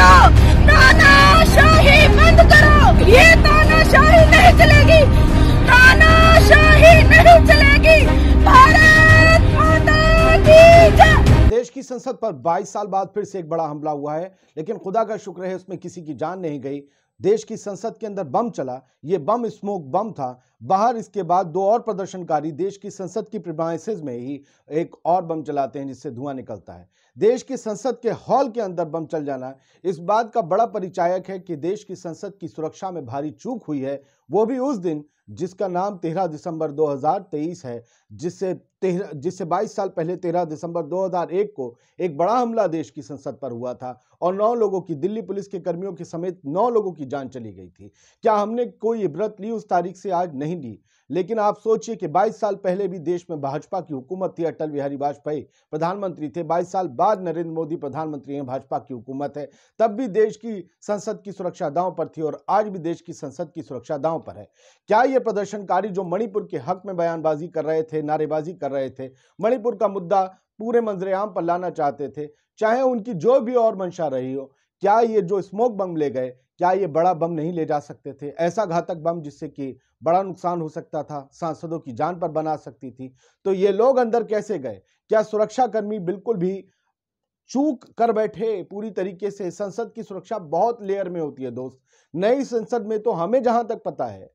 करो तानाशाही बंद करो ये तानाशाही नहीं चलेगी तानाशाही नहीं चलेगी भारत माता की देश की संसद पर 22 साल बाद फिर से एक बड़ा हमला हुआ है लेकिन खुदा का शुक्र है उसमें किसी की जान नहीं गई देश की संसद के अंदर बम चला ये बम स्मोक बम था बाहर इसके बाद दो और प्रदर्शनकारी देश की संसद की प्रिमाइसिस में ही एक और बम चलाते हैं जिससे धुआं निकलता है देश की संसद के हॉल के अंदर बम चल जाना इस बात का बड़ा परिचायक है कि देश की संसद की सुरक्षा में भारी चूक हुई है वो भी उस दिन जिसका नाम तेरह दिसंबर 2023 है जिससे जिससे 22 साल पहले तेरह दिसंबर 2001 को एक बड़ा हमला देश की संसद पर हुआ था और नौ लोगों की दिल्ली पुलिस के कर्मियों के समेत नौ लोगों की जान चली गई थी क्या हमने कोई इबरत ली उस तारीख से आज नहीं नहीं दी लेकिन आप सोचिए कि 22 साल पहले भी देश में भाजपा की हुकूमत थी अटल बिहारी वाजपेयी प्रधानमंत्री थे 22 साल बाद नरेंद्र मोदी प्रधानमंत्री हैं भाजपा की हुकूमत है तब भी देश की संसद की सुरक्षा दांव पर थी और आज भी देश की संसद की सुरक्षा दांव पर है क्या ये प्रदर्शनकारी जो मणिपुर के हक में बयानबाजी कर रहे थे नारेबाजी कर रहे थे मणिपुर का मुद्दा पूरे मंजरेआम पर लाना चाहते थे चाहे उनकी जो भी और मंशा रही हो क्या ये जो स्मोक बम ले गए क्या ये बड़ा बम नहीं ले जा सकते थे ऐसा घातक बम जिससे कि बड़ा नुकसान हो सकता था सांसदों की जान पर बना सकती थी तो ये लोग अंदर कैसे गए क्या सुरक्षाकर्मी बिल्कुल भी चूक कर बैठे पूरी तरीके से संसद की सुरक्षा बहुत लेयर में होती है दोस्त नई संसद में तो हमें जहां तक पता है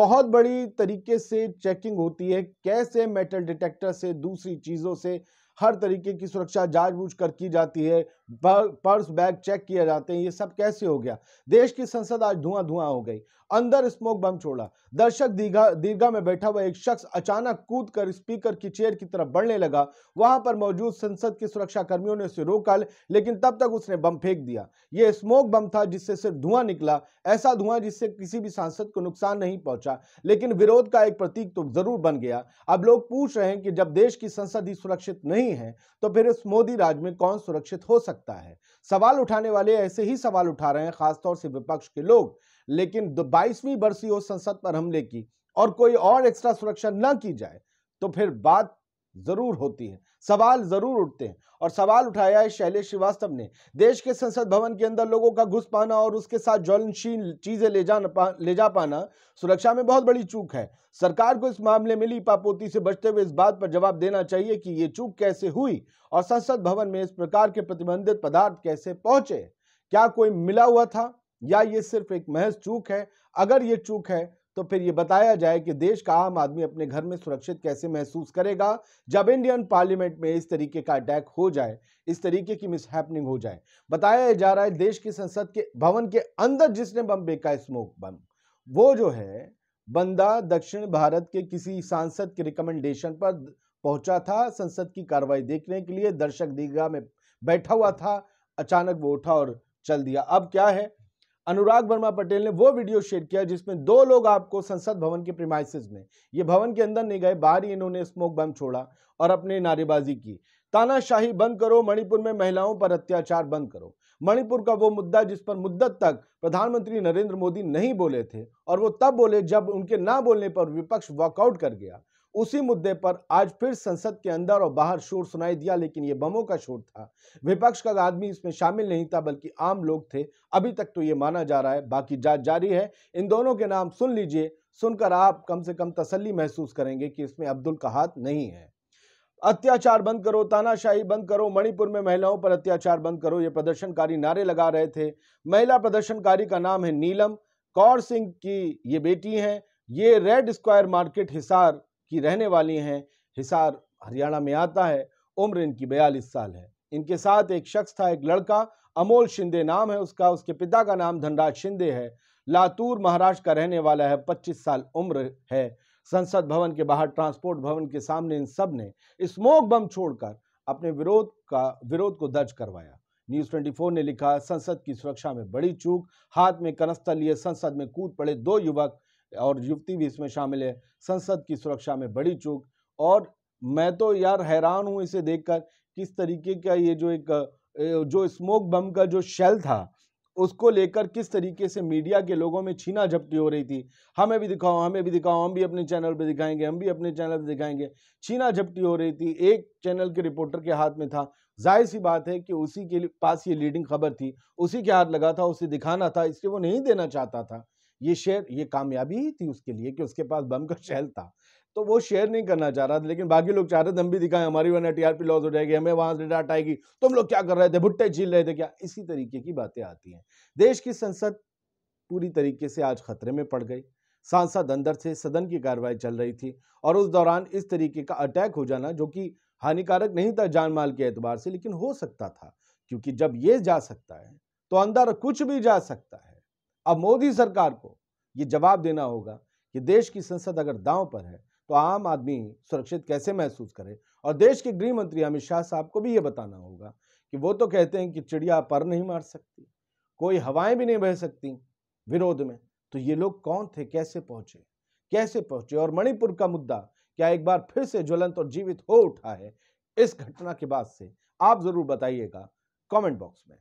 बहुत बड़ी तरीके से चेकिंग होती है कैसे मेटल डिटेक्टर से दूसरी चीज़ों से हर तरीके की सुरक्षा जांच बूझ कर की जाती है पर्स बैग चेक किया जाते हैं ये सब कैसे हो गया देश की संसद आज धुआं धुआं हो गई अंदर स्मोक बम छोड़ा दर्शक दीघा दीर्घा में बैठा हुआ एक शख्स अचानक कूद कर स्पीकर की चेयर की तरफ बढ़ने लगा वहां पर मौजूद संसद के सुरक्षा कर्मियों ने उसे रोका लेकिन तब तक उसने बम फेंक दिया यह स्मोक बम था जिससे सिर्फ धुआं निकला ऐसा धुआं जिससे किसी भी सांसद को नुकसान नहीं पहुंचा लेकिन विरोध का एक प्रतीक तो जरूर बन गया अब लोग पूछ रहे हैं कि जब देश की संसद ही सुरक्षित नहीं नहीं है तो फिर इस मोदी राज में कौन सुरक्षित हो सकता है सवाल उठाने वाले ऐसे ही सवाल उठा रहे हैं खासतौर से विपक्ष के लोग लेकिन बाईसवीं बरसी हो संसद पर हमले की और कोई और एक्स्ट्रा सुरक्षा न की जाए तो फिर बात जरूर होती है सवाल जरूर उठते हैं और सवाल उठाया है शैलेश श्रीवास्तव ने देश के संसद भवन के अंदर लोगों का घुस पाना और उसके साथ ज्वलनशील चीजें ले जाना पा, ले जा पाना सुरक्षा में बहुत बड़ी चूक है सरकार को इस मामले में लीपापोती से बचते हुए इस बात पर जवाब देना चाहिए कि ये चूक कैसे हुई और संसद भवन में इस प्रकार के प्रतिबंधित पदार्थ कैसे पहुंचे क्या कोई मिला हुआ था या ये सिर्फ एक महज चूक है अगर ये चूक है तो फिर ये बताया जाए कि देश का आम आदमी अपने घर में सुरक्षित कैसे महसूस करेगा जब इंडियन पार्लियामेंट में इस तरीके का अटैक हो जाए इस तरीके की मिसहैपनिंग हो जाए बताया जा रहा है देश की संसद के भवन के अंदर जिसने बम बेका स्मोक बम वो जो है बंदा दक्षिण भारत के किसी सांसद के रिकमेंडेशन पर पहुंचा था संसद की कार्रवाई देखने के लिए दर्शक दीघा में बैठा हुआ था अचानक वो उठा और चल दिया अब क्या है अनुराग वर्मा पटेल ने वो वीडियो शेयर किया जिसमें दो लोग आपको संसद भवन के प्रिमाइसिस में ये भवन के अंदर नहीं गए बाहर ही इन्होंने स्मोक बम छोड़ा और अपने नारेबाजी की तानाशाही बंद करो मणिपुर में महिलाओं पर अत्याचार बंद करो मणिपुर का वो मुद्दा जिस पर मुद्दत तक प्रधानमंत्री नरेंद्र मोदी नहीं बोले थे और वो तब बोले जब उनके ना बोलने पर विपक्ष वॉकआउट कर गया उसी मुद्दे पर आज फिर संसद के अंदर और बाहर शोर सुनाई दिया लेकिन ये बमों का शोर था विपक्ष का आदमी इसमें शामिल नहीं था बल्कि आम लोग थे अभी तक तो ये माना जा रहा है बाकी जांच जारी है इन दोनों के नाम सुन लीजिए सुनकर आप कम से कम तसल्ली महसूस करेंगे कि इसमें अब्दुल का हाथ नहीं है अत्याचार बंद करो तानाशाही बंद करो मणिपुर में महिलाओं पर अत्याचार बंद करो ये प्रदर्शनकारी नारे लगा रहे थे महिला प्रदर्शनकारी का नाम है नीलम कौर सिंह की ये बेटी हैं ये रेड स्क्वायर मार्केट हिसार की रहने वाली हैं हिसार हरियाणा में आता है उम्र इनकी बयालीस साल है इनके साथ एक शख्स था एक लड़का अमोल शिंदे नाम है उसका उसके पिता का नाम धनराज शिंदे है लातूर महाराष्ट्र का रहने वाला है पच्चीस साल उम्र है संसद भवन के बाहर ट्रांसपोर्ट भवन के सामने इन सब ने स्मोक बम छोड़कर अपने विरोध का विरोध को दर्ज करवाया न्यूज 24 ने लिखा संसद की सुरक्षा में बड़ी चूक हाथ में कनस्तर लिए संसद में कूद पड़े दो युवक और युवती भी इसमें शामिल है संसद की सुरक्षा में बड़ी चूक और मैं तो यार हैरान हूँ इसे देखकर किस तरीके का ये जो एक जो स्मोक बम का जो शेल था उसको लेकर किस तरीके से मीडिया के लोगों में छीना झपटी हो रही थी हमें भी दिखाओ हमें भी दिखाओ हम भी अपने चैनल पे दिखाएंगे हम भी अपने चैनल पे दिखाएंगे छीना झपटी हो रही थी एक चैनल के रिपोर्टर के हाथ में था जाहिर सी बात है कि उसी के पास ये लीडिंग खबर थी उसी के हाथ लगा था उसे दिखाना था इसलिए वो नहीं देना चाहता था ये शेयर ये कामयाबी ही थी उसके लिए कि उसके पास बम का शैल था तो वो शेयर नहीं करना चाह रहा था लेकिन बाकी लोग चाह रहे थे हम भी दिखाएं हमारी आर टीआरपी लॉस हो जाएगी हमें वहां से डाटा आएगी तुम लोग क्या कर रहे थे भुट्टे झील रहे थे क्या इसी तरीके की बातें आती हैं देश की संसद पूरी तरीके से आज खतरे में पड़ गई सांसद अंदर से सदन की कार्रवाई चल रही थी और उस दौरान इस तरीके का अटैक हो जाना जो कि हानिकारक नहीं था जान माल के एतबार से लेकिन हो सकता था क्योंकि जब ये जा सकता है तो अंदर कुछ भी जा सकता है अब मोदी सरकार को ये जवाब देना होगा कि देश की संसद अगर दांव पर है तो आम आदमी सुरक्षित कैसे महसूस करे और देश के गृह मंत्री अमित शाह साहब को भी ये बताना होगा कि वो तो कहते हैं कि चिड़िया पर नहीं मार सकती कोई हवाएं भी नहीं बह सकती विरोध में तो ये लोग कौन थे कैसे पहुंचे कैसे पहुंचे और मणिपुर का मुद्दा क्या एक बार फिर से ज्वलंत और जीवित हो उठा है इस घटना के बाद से आप जरूर बताइएगा कमेंट बॉक्स में